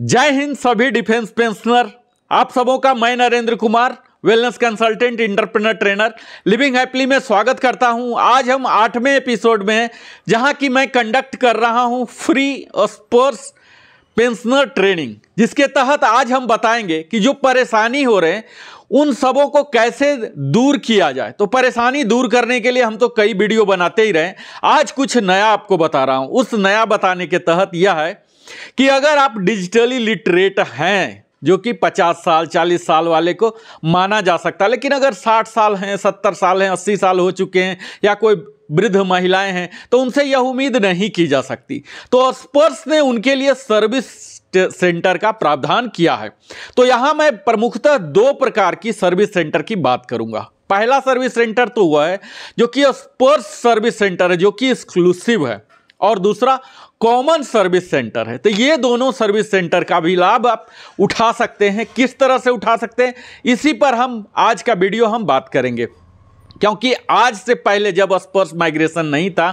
जय हिंद सभी defence pensioner आप सबों का मैं Narendra Kumar wellness consultant entrepreneur trainer living happily में स्वागत करता हूं आज हम आठवें एपिसोड में जहां की मैं कंडक्ट कर रहा हूं फ्री स्पोर्ट्स पेंशनर ट्रेनिंग जिसके तहत आज हम बताएंगे कि जो परेशानी हो रहे हैं उन सबों को कैसे दूर किया जाए तो परेशानी दूर करने के लिए हम तो कई वीडियो बनाते ही रहे आज कुछ नया आपको बता रहा हूं उस नया बताने के तहत यह है कि अगर आप डिजिटली लिटरेट हैं जो कि 50 साल 40 साल वाले को माना जा सकता है लेकिन अगर 60 साल हैं 70 साल हैं 80 साल हो चुके हैं या कोई वृद्ध महिलाएं हैं तो उनसे यह उम्मीद नहीं की जा सकती तो स्पर्श ने उनके लिए सर्विस सेंटर का प्रावधान किया है तो यहां मैं प्रमुखतः दो प्रकार की सर्विस सेंटर की बात करूंगा पहला सर्विस सेंटर तो हुआ है जो कि स्पर्श सर्विस सेंटर है जो कि एक्सक्लूसिव है और दूसरा कॉमन सर्विस सेंटर है तो ये दोनों सर्विस सेंटर का भी लाभ आप उठा सकते हैं किस तरह से उठा सकते हैं इसी पर हम आज का वीडियो हम बात करेंगे क्योंकि आज से पहले जब स्पर्श माइग्रेशन नहीं था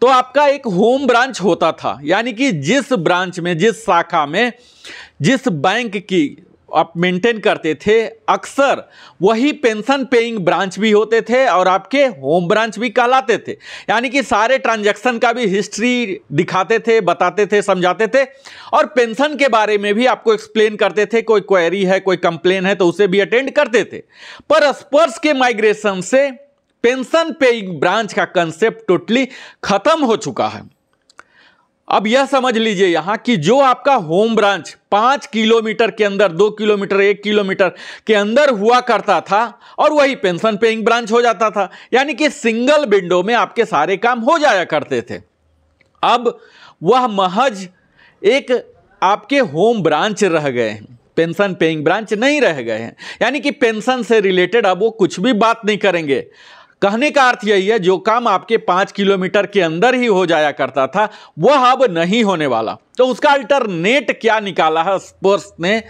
तो आपका एक होम ब्रांच होता था यानी कि जिस ब्रांच में जिस शाखा में जिस बैंक की आप मेंटेन करते थे अक्सर वही पेंशन पेइंग ब्रांच भी होते थे और आपके होम ब्रांच भी कहलाते थे यानी कि सारे ट्रांजैक्शन का भी हिस्ट्री दिखाते थे बताते थे समझाते थे और पेंशन के बारे में भी आपको एक्सप्लेन करते थे कोई क्वेरी है कोई कंप्लेन है तो उसे भी अटेंड करते थे पर स्पर्श के माइग्रेशन से पेंशन पेइंग ब्रांच का कंसेप्ट टोटली खत्म हो चुका है अब यह समझ लीजिए यहां कि जो आपका होम ब्रांच पांच किलोमीटर के अंदर दो किलोमीटर एक किलोमीटर के अंदर हुआ करता था और वही पेंशन पेइंग ब्रांच हो जाता था यानी कि सिंगल विंडो में आपके सारे काम हो जाया करते थे अब वह महज एक आपके होम ब्रांच रह गए हैं पेंशन पेइंग ब्रांच नहीं रह गए हैं यानी कि पेंशन से रिलेटेड अब वो कुछ भी बात नहीं करेंगे कहने का अर्थ यही है जो काम आपके पाँच किलोमीटर के अंदर ही हो जाया करता था वह अब नहीं होने वाला तो उसका अल्टरनेट क्या निकाला है स्पर्स ने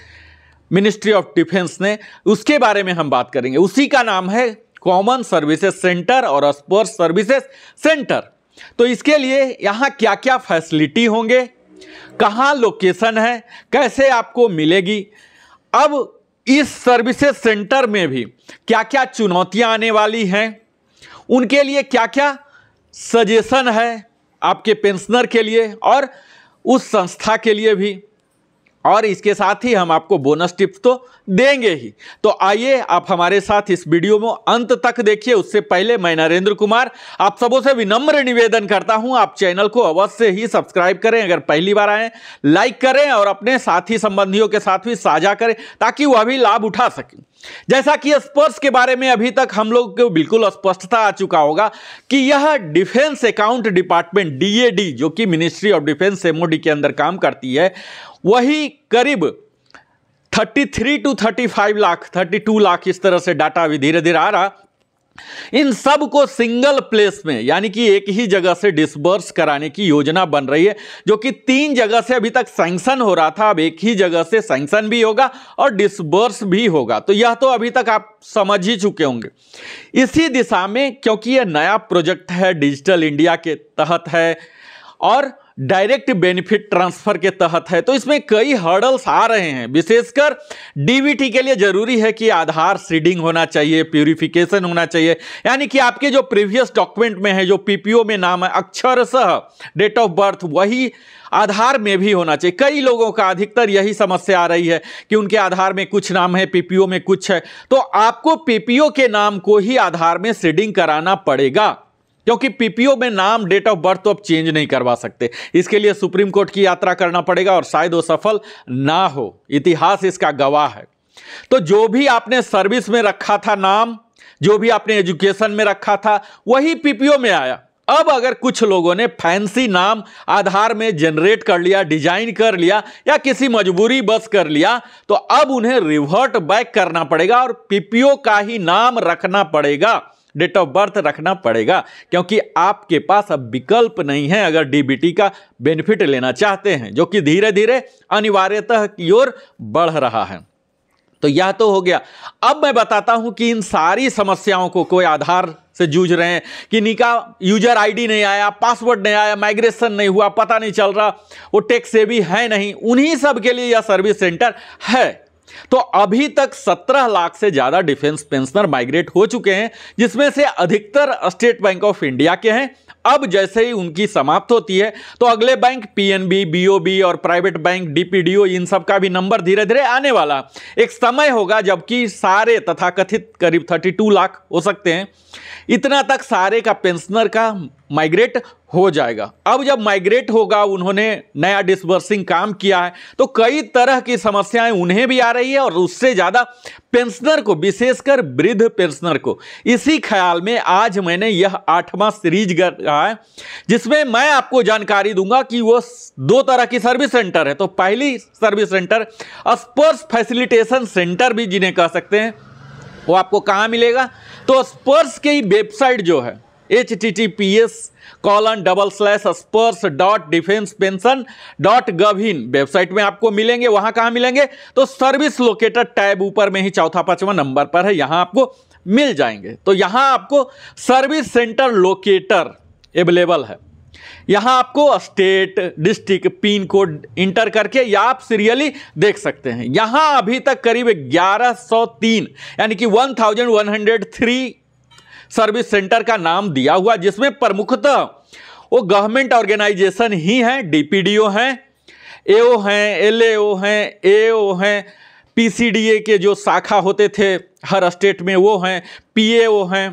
मिनिस्ट्री ऑफ डिफेंस ने उसके बारे में हम बात करेंगे उसी का नाम है कॉमन सर्विसेज सेंटर और स्पोर्ट्स सर्विसेज सेंटर तो इसके लिए यहाँ क्या क्या फैसिलिटी होंगे कहाँ लोकेशन है कैसे आपको मिलेगी अब इस सर्विसेज सेंटर में भी क्या क्या चुनौतियाँ आने वाली हैं उनके लिए क्या क्या सजेशन है आपके पेंशनर के लिए और उस संस्था के लिए भी और इसके साथ ही हम आपको बोनस टिप्स तो देंगे ही तो आइए आप हमारे साथ इस वीडियो में अंत तक देखिए उससे पहले मैं नरेंद्र कुमार आप सबों से विनम्र निवेदन करता हूं आप चैनल को अवश्य ही सब्सक्राइब करें अगर पहली बार आए लाइक करें और अपने साथी संबंधियों के साथ भी साझा करें ताकि वह भी लाभ उठा सकें जैसा कि स्पर्श के बारे में अभी तक हम लोग को बिल्कुल स्पष्टता आ चुका होगा कि यह डिफेंस अकाउंट डिपार्टमेंट डीएडी जो कि मिनिस्ट्री ऑफ डिफेंस एमओडी के अंदर काम करती है वही करीब 33 टू थर्टी लाख 32 लाख इस तरह से डाटा अभी धीरे धीरे आ रहा इन सब को सिंगल प्लेस में यानी कि एक ही जगह से डिसबर्स कराने की योजना बन रही है जो कि तीन जगह से अभी तक सैंक्शन हो रहा था अब एक ही जगह से सैंक्शन भी होगा और डिसबर्स भी होगा तो यह तो अभी तक आप समझ ही चुके होंगे इसी दिशा में क्योंकि यह नया प्रोजेक्ट है डिजिटल इंडिया के तहत है और डायरेक्ट बेनिफिट ट्रांसफर के तहत है तो इसमें कई हर्डल्स आ रहे हैं विशेषकर डीबीटी के लिए जरूरी है कि आधार सीडिंग होना चाहिए प्यूरिफिकेशन होना चाहिए यानी कि आपके जो प्रीवियस डॉक्यूमेंट में है जो पीपीओ में नाम है सह डेट ऑफ बर्थ वही आधार में भी होना चाहिए कई लोगों का अधिकतर यही समस्या आ रही है कि उनके आधार में कुछ नाम है पीपीओ में कुछ है तो आपको पीपीओ के नाम को ही आधार में सीडिंग कराना पड़ेगा क्योंकि पीपीओ में नाम डेट ऑफ बर्थ तो अब चेंज नहीं करवा सकते इसके लिए सुप्रीम कोर्ट की यात्रा करना पड़ेगा और शायद वो सफल ना हो इतिहास इसका गवाह है तो जो भी आपने सर्विस में रखा था नाम जो भी आपने एजुकेशन में रखा था वही पीपीओ में आया अब अगर कुछ लोगों ने फैंसी नाम आधार में जनरेट कर लिया डिजाइन कर लिया या किसी मजबूरी बस कर लिया तो अब उन्हें रिवर्ट बैक करना पड़ेगा और पीपीओ का ही नाम रखना पड़ेगा डेट ऑफ बर्थ रखना पड़ेगा क्योंकि आपके पास अब विकल्प नहीं है अगर डीबीटी का बेनिफिट लेना चाहते हैं जो कि धीरे धीरे अनिवार्यतः की ओर बढ़ रहा है तो यह तो हो गया अब मैं बताता हूं कि इन सारी समस्याओं को कोई आधार से जूझ रहे हैं कि निका यूजर आईडी नहीं आया पासवर्ड नहीं आया माइग्रेशन नहीं हुआ पता नहीं चल रहा वो टेक्स सेवी है नहीं उन्हीं सब के लिए यह सर्विस सेंटर है तो अभी तक 17 लाख से ज्यादा डिफेंस पेंशनर माइग्रेट हो चुके हैं जिसमें से अधिकतर स्टेट बैंक ऑफ इंडिया के हैं अब जैसे ही उनकी समाप्त होती है तो अगले बैंक पीएनबी बीओबी और प्राइवेट बैंक डीपीडीओ इन सब का भी नंबर धीरे धीरे आने वाला एक समय होगा जबकि सारे तथाकथित करीब 32 लाख हो सकते हैं इतना तक सारे का पेंशनर का माइग्रेट हो जाएगा अब जब माइग्रेट होगा उन्होंने नया डिसबर्सिंग काम किया है तो कई तरह की समस्याएं उन्हें भी आ रही है और उससे ज़्यादा पेंशनर को विशेषकर वृद्ध पेंशनर को इसी ख्याल में आज मैंने यह आठवां सीरीज कहा है जिसमें मैं आपको जानकारी दूंगा कि वो दो तरह की सर्विस सेंटर है तो पहली service centre Sparsh facilitation centre भी जिन्हें कह सकते हैं वो आपको कहाँ मिलेगा तो स्पर्श की वेबसाइट जो है H T T P S colon double slash Sparsh dot defence pension dot gov in website में आपको मिलेंगे वहां कहाँ मिलेंगे तो सर्विस लोकेटर टैब ऊपर में ही चौथा पांचवा नंबर पर है यहां आपको मिल जाएंगे तो यहां आपको सर्विस सेंटर लोकेटर अवेलेबल है यहाँ आपको state district pin code enter करके या आप सीरियली देख सकते हैं यहाँ अभी तक करीब 1103 यानी कि 1103 सर्विस सेंटर का नाम दिया हुआ जिसमें प्रमुखतः वो गवर्नमेंट ऑर्गेनाइजेशन ही हैं डीपीडीओ हैं एओ हैं एलएओ हैं एओ हैं पीसीडीए के जो शाखा होते थे हर स्टेट में वो हैं पीएओ हैं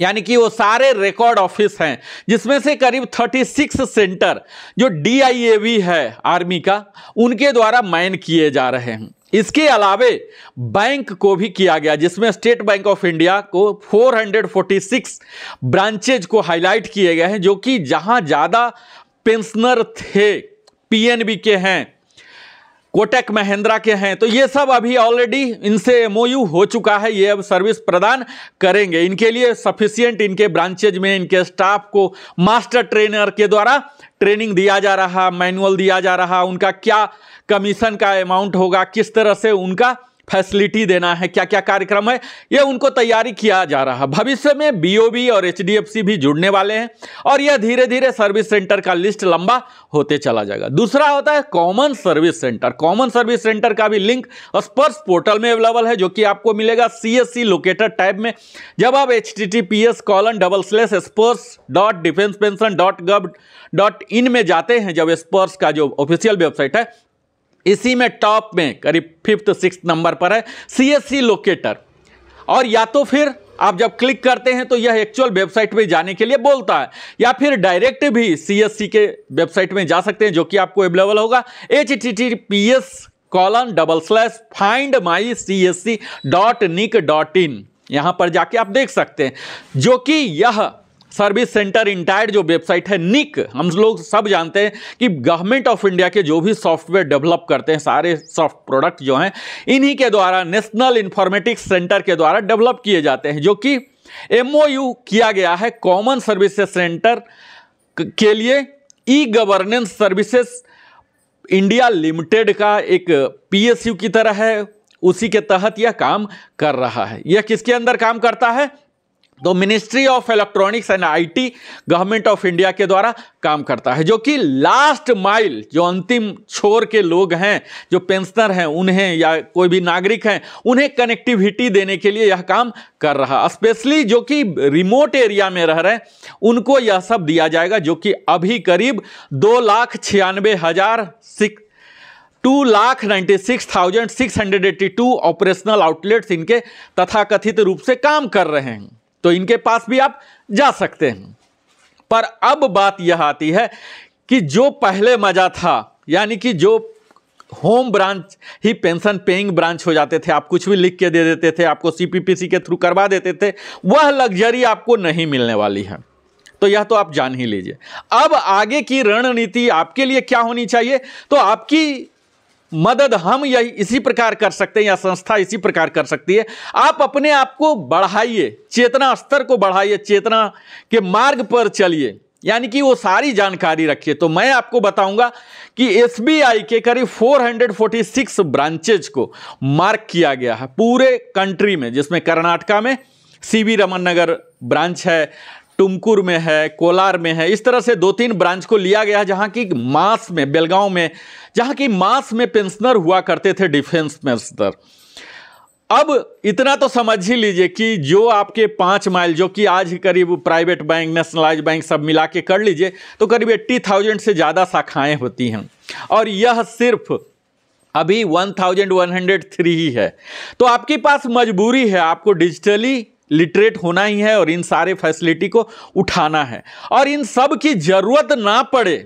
यानी कि वो सारे रिकॉर्ड ऑफिस हैं जिसमें से करीब 36 सेंटर जो डीआईएवी है आर्मी का उनके द्वारा मैन किए जा रहे हैं इसके अलावे बैंक को भी किया गया जिसमें स्टेट बैंक ऑफ इंडिया को 446 ब्रांचेज को हाईलाइट किए गए हैं जो कि जहां ज़्यादा पेंशनर थे पीएनबी के हैं कोटक महिंद्रा के हैं तो ये सब अभी ऑलरेडी इनसे एम हो चुका है ये अब सर्विस प्रदान करेंगे इनके लिए सफिशियंट इनके ब्रांचेज में इनके स्टाफ को मास्टर ट्रेनर के द्वारा ट्रेनिंग दिया जा रहा मैनुअल दिया जा रहा उनका क्या कमीशन का अमाउंट होगा किस तरह से उनका फैसिलिटी देना है क्या क्या कार्यक्रम है ये उनको तैयारी किया जा रहा है भविष्य में बीओबी और एचडीएफसी भी जुड़ने वाले हैं और यह धीरे धीरे सर्विस सेंटर का लिस्ट लंबा होते चला जाएगा दूसरा होता है common service centre common service centre का भी लिंक स्पर्श पोर्टल में अवेलेबल है जो कि आपको मिलेगा सी लोकेटर टाइप में जब आप H T T P S colon double slash Sparsh dot defence pension dot gov dot in में जाते हैं जब स्पर्श का जो ऑफिशियल वेबसाइट है इसी में टॉप में करीब फिफ्थ सिक्स नंबर पर है सी एस सी लोकेटर और या तो फिर आप जब क्लिक करते हैं तो यह एक्चुअल वेबसाइट में जाने के लिए बोलता है या फिर डायरेक्ट भी सी के वेबसाइट में जा सकते हैं जो कि आपको अवेलेबल होगा H T T P S colon double slash find my C S C dot Nick dot in यहाँ पर जाके आप देख सकते हैं जो कि यह सर्विस सेंटर इंटायर जो वेबसाइट है निक हम लोग सब जानते हैं कि गवर्नमेंट ऑफ इंडिया के जो भी सॉफ्टवेयर डेवलप करते हैं सारे सॉफ्ट प्रोडक्ट जो हैं इन्हीं के द्वारा नेशनल इंफॉर्मेटिक्स सेंटर के द्वारा डेवलप किए जाते हैं जो कि एमओयू किया गया है कॉमन सर्विसेस सेंटर के लिए E governance services India limited का एक पीएसयू की तरह है उसी के तहत यह काम कर रहा है यह किसके अंदर काम करता है तो ministry of electronics and IT government of India के द्वारा काम करता है जो कि लास्ट माइल जो अंतिम छोर के लोग हैं जो पेंशनर हैं उन्हें या कोई भी नागरिक हैं उन्हें कनेक्टिविटी देने के लिए यह काम कर रहा स्पेशली जो कि रिमोट एरिया में रह रहे उनको यह सब दिया जाएगा जो कि अभी करीब दो लाख छियानवे हज़ार six two lakh ninety six thousand six hundred eighty two operational outlets इनके तथाकथित रूप से काम कर रहे हैं तो इनके पास भी आप जा सकते हैं पर अब बात यह आती है कि जो पहले मज़ा था यानी कि जो होम ब्रांच ही पेंशन पेइंग ब्रांच हो जाते थे आप कुछ भी लिख के दे देते थे आपको सीपीपीसी के थ्रू करवा देते थे वह लग्जरी आपको नहीं मिलने वाली है तो यह तो आप जान ही लीजिए अब आगे की रणनीति आपके लिए क्या होनी चाहिए तो आपकी मदद हम यही इसी प्रकार कर सकते हैं या संस्था इसी प्रकार कर सकती है आप अपने आप को बढ़ाइए चेतना स्तर को बढ़ाइए चेतना के मार्ग पर चलिए यानी कि वो सारी जानकारी रखिए तो मैं आपको बताऊंगा कि एसबीआई के करीब 446 ब्रांचेज को मार्क किया गया है पूरे कंट्री में जिसमें कर्नाटका में C V Raman Nagar branch है टुमकुर में है कोलार में है इस तरह से दो तीन ब्रांच को लिया गया है जहाँ की मास में बेलगांव में जहां की मास में पेंशनर हुआ करते थे डिफेंस पेंशनर अब इतना तो समझ ही लीजिए कि जो आपके पाँच माइल जो कि आज करीब प्राइवेट बैंक नेशनलाइज बैंक सब मिला के कर लीजिए तो करीब एट्टी थाउजेंड से ज़्यादा शाखाएं होती हैं और यह सिर्फ अभी one thousand one hundred three ही है तो आपके पास मजबूरी है आपको डिजिटली लिटरेट होना ही है और इन सारे फैसिलिटी को उठाना है और इन सब की ज़रूरत ना पड़े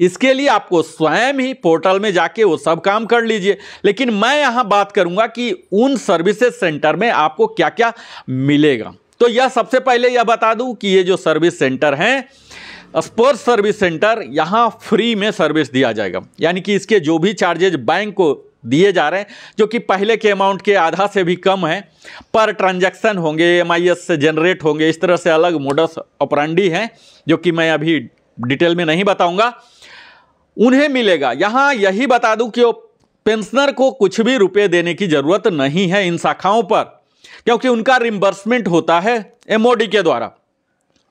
इसके लिए आपको स्वयं ही पोर्टल में जाके वो सब काम कर लीजिए लेकिन मैं यहाँ बात करूँगा कि उन सर्विसेज सेंटर में आपको क्या क्या मिलेगा तो यह सबसे पहले यह बता दूँ कि ये जो सर्विस सेंटर हैं स्पोर्ट्स सर्विस सेंटर यहाँ फ्री में सर्विस दिया जाएगा यानी कि इसके जो भी चार्जेज बैंक को दिए जा रहे हैं जो कि पहले के अमाउंट के आधा से भी कम है पर ट्रांजैक्शन होंगे एम से जनरेट होंगे इस तरह से अलग मोडस ऑपरेंडी हैं जो कि मैं अभी डिटेल में नहीं बताऊंगा उन्हें मिलेगा यहां यही बता दूं कि पेंशनर को कुछ भी रुपए देने की ज़रूरत नहीं है इन शाखाओं पर क्योंकि उनका रिम्बर्समेंट होता है एमओडी के द्वारा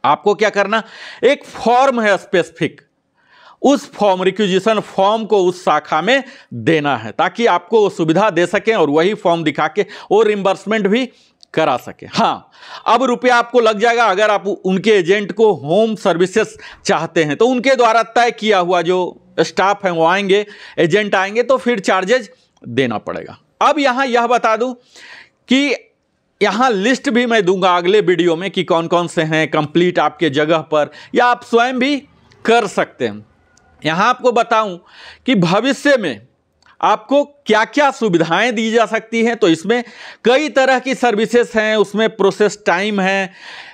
आपको क्या करना एक फॉर्म है स्पेसिफिक उस फॉर्म रिक्यूजिशन फॉर्म को उस शाखा में देना है ताकि आपको वो सुविधा दे सकें और वही फॉर्म दिखा के वो रिम्बर्समेंट भी करा सके हाँ अब रुपया आपको लग जाएगा अगर आप उनके एजेंट को होम सर्विसेज चाहते हैं तो उनके द्वारा तय किया हुआ जो स्टाफ हैं वो आएंगे एजेंट आएंगे तो फिर चार्जेज देना पड़ेगा अब यहाँ यह बता दूँ कि यहाँ लिस्ट भी मैं दूंगा अगले वीडियो में कि कौन कौन से हैं कंप्लीट आपके जगह पर या आप स्वयं भी कर सकते हैं यहाँ आपको बताऊं कि भविष्य में आपको क्या क्या सुविधाएं दी जा सकती हैं तो इसमें कई तरह की सर्विसेज हैं उसमें प्रोसेस टाइम है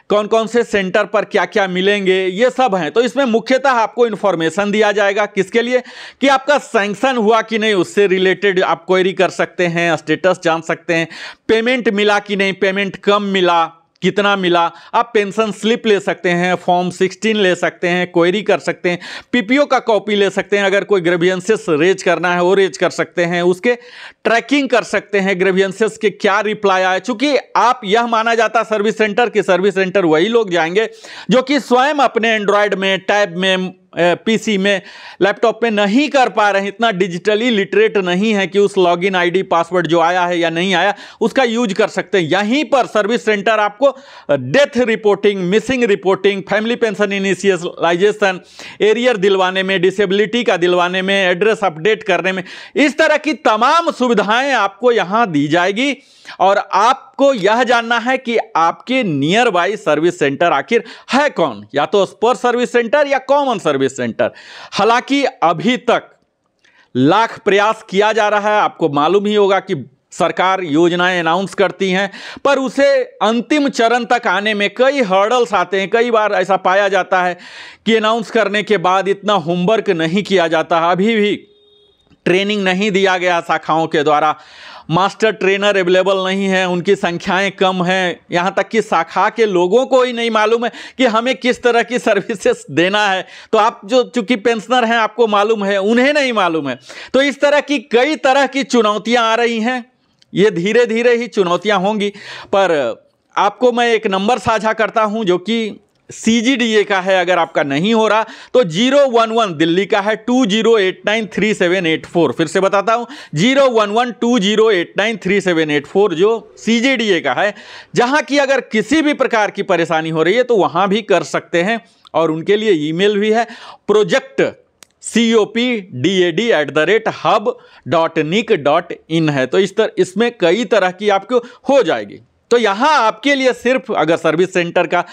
कौन कौन से सेंटर पर क्या क्या मिलेंगे ये सब हैं तो इसमें मुख्यतः आपको इन्फॉर्मेशन दिया जाएगा किसके लिए कि आपका सैंक्शन हुआ कि नहीं उससे रिलेटेड आप क्वेरी कर सकते हैं स्टेटस जान सकते हैं पेमेंट मिला कि नहीं पेमेंट कम मिला कितना मिला आप पेंशन स्लिप ले सकते हैं फॉर्म सिक्सटीन ले सकते हैं क्वेरी कर सकते हैं पीपीओ का कॉपी ले सकते हैं अगर कोई ग्रेवियंसेस रेज करना है वो रेज कर सकते हैं उसके ट्रैकिंग कर सकते हैं ग्रेवियंसेस के क्या रिप्लाई आए चूंकि आप यह माना जाता सर्विस सेंटर कि सर्विस सेंटर वही लोग जाएंगे जो कि स्वयं अपने एंड्रॉयड में टैब में पीसी में लैपटॉप पे नहीं कर पा रहे हैं इतना डिजिटली लिटरेट नहीं है कि उस लॉगिन आईडी पासवर्ड जो आया है या नहीं आया उसका यूज कर सकते हैं यहीं पर सर्विस सेंटर आपको death reporting missing reporting family pension initialisation arrear दिलवाने में डिसेबिलिटी का दिलवाने में एड्रेस अपडेट करने में इस तरह की तमाम सुविधाएँ आपको यहाँ दी जाएगी और आपको यह जानना है कि आपके नियर बाई सर्विस सेंटर आखिर है कौन या तो स्पोर्ट सर्विस सेंटर या कॉमन सर्विस सेंटर हालांकि अभी तक लाख प्रयास किया जा रहा है आपको मालूम ही होगा कि सरकार योजनाएं अनाउंस करती हैं पर उसे अंतिम चरण तक आने में कई हर्डल्स आते हैं कई बार ऐसा पाया जाता है कि अनाउंस करने के बाद इतना होमवर्क नहीं किया जाता अभी भी ट्रेनिंग नहीं दिया गया शाखाओं के द्वारा मास्टर ट्रेनर अवेलेबल नहीं है उनकी संख्याएं कम हैं यहाँ तक कि शाखा के लोगों को ही नहीं मालूम है कि हमें किस तरह की सर्विसेस देना है तो आप जो चूंकि पेंशनर हैं आपको मालूम है उन्हें नहीं मालूम है तो इस तरह की कई तरह की चुनौतियाँ आ रही हैं ये धीरे धीरे ही चुनौतियाँ होंगी पर आपको मैं एक नंबर साझा करता हूँ जो कि सी का है अगर आपका नहीं हो रहा तो जीरो वन वन दिल्ली का है two zero eight nine three seven eight four फिर से बताता हूँ zero one one two zero eight nine three seven eight four जो सी का है जहाँ की अगर किसी भी प्रकार की परेशानी हो रही है तो वहां भी कर सकते हैं और उनके लिए ईमेल भी है project C O P D A D at the rate hub dot Nick dot in है तो इस तरह इसमें कई तरह की आपको हो जाएगी तो यहां आपके लिए सिर्फ अगर सर्विस सेंटर का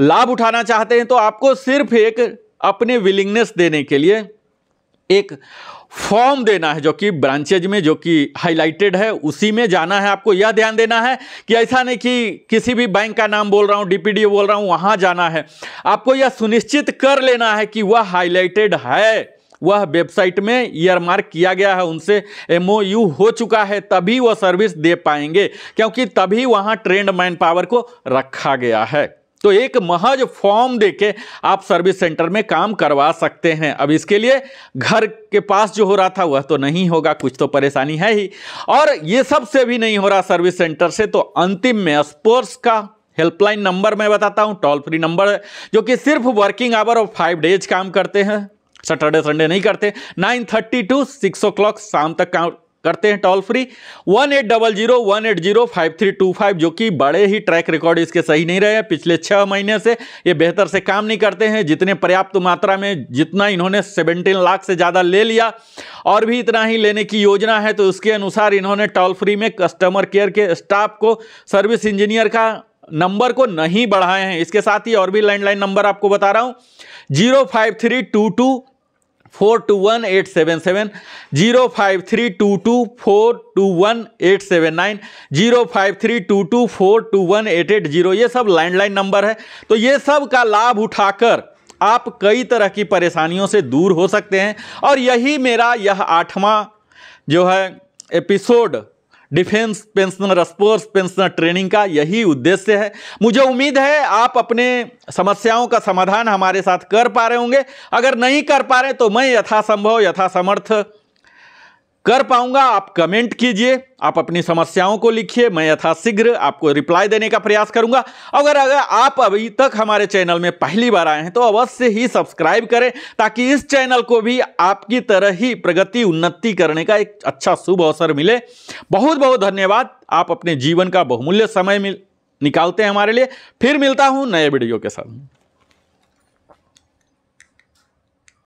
लाभ उठाना चाहते हैं तो आपको सिर्फ एक अपने विलिंगनेस देने के लिए एक फॉर्म देना है जो कि ब्रांचेज में जो कि हाईलाइटेड है उसी में जाना है आपको यह ध्यान देना है कि ऐसा नहीं कि किसी भी बैंक का नाम बोल रहा हूं डीपीडी बोल रहा हूं वहां जाना है आपको यह सुनिश्चित कर लेना है कि वह हाईलाइटेड है वह वेबसाइट में ईयरमार्क किया गया है उनसे एमओयू हो चुका है तभी वह सर्विस दे पाएंगे क्योंकि तभी वहाँ ट्रेंड मैन पावर को रखा गया है तो एक महज फॉर्म देके आप सर्विस सेंटर में काम करवा सकते हैं अब इसके लिए घर के पास जो हो रहा था वह तो नहीं होगा कुछ तो परेशानी है ही और ये सब से भी नहीं हो रहा सर्विस सेंटर से तो अंतिम में स्पोर्ट्स का हेल्पलाइन नंबर मैं बताता हूँ टोल फ्री नंबर जो कि सिर्फ वर्किंग आवर और फाइव डेज काम करते हैं सैटरडे संडे नहीं करते nine thirty to six o'clock शाम तक करते हैं toll free one eight double zero one eight zero five three two five जो कि बड़े ही ट्रैक रिकॉर्ड इसके सही नहीं रहे पिछले छः महीने से ये बेहतर से काम नहीं करते हैं जितने पर्याप्त मात्रा में जितना इन्होंने सेवेंटीन लाख से ज़्यादा ले लिया और भी इतना ही लेने की योजना है तो उसके अनुसार इन्होंने टोल फ्री में कस्टमर केयर के स्टाफ को सर्विस इंजीनियर का नंबर को नहीं बढ़ाए हैं इसके साथ ही और भी लैंडलाइन नंबर आपको बता रहा हूँ zero five three two two four two one eight seven seven zero five three two two four two one eight seven nine zero five three two two four two one eight eight zero ये सब landline number है तो ये सब का लाभ उठाकर आप कई तरह की परेशानियों से दूर हो सकते हैं और यही मेरा यह आठवां जो है episode defence pensioner sports pensioner training का यही उद्देश्य है मुझे उम्मीद है आप अपने समस्याओं का समाधान हमारे साथ कर पा रहे होंगे अगर नहीं कर पा रहे तो मैं यथासंभव यथासमर्थ कर पाऊंगा आप कमेंट कीजिए आप अपनी समस्याओं को लिखिए मैं यथाशीघ्र आपको रिप्लाई देने का प्रयास करूंगा अगर अगर आप अभी तक हमारे चैनल में पहली बार आए हैं तो अवश्य ही सब्सक्राइब करें ताकि इस चैनल को भी आपकी तरह ही प्रगति उन्नति करने का एक अच्छा शुभ अवसर मिले बहुत बहुत धन्यवाद आप अपने जीवन का बहुमूल्य समय निकालते हैं हमारे लिए फिर मिलता हूँ नए वीडियो के साथ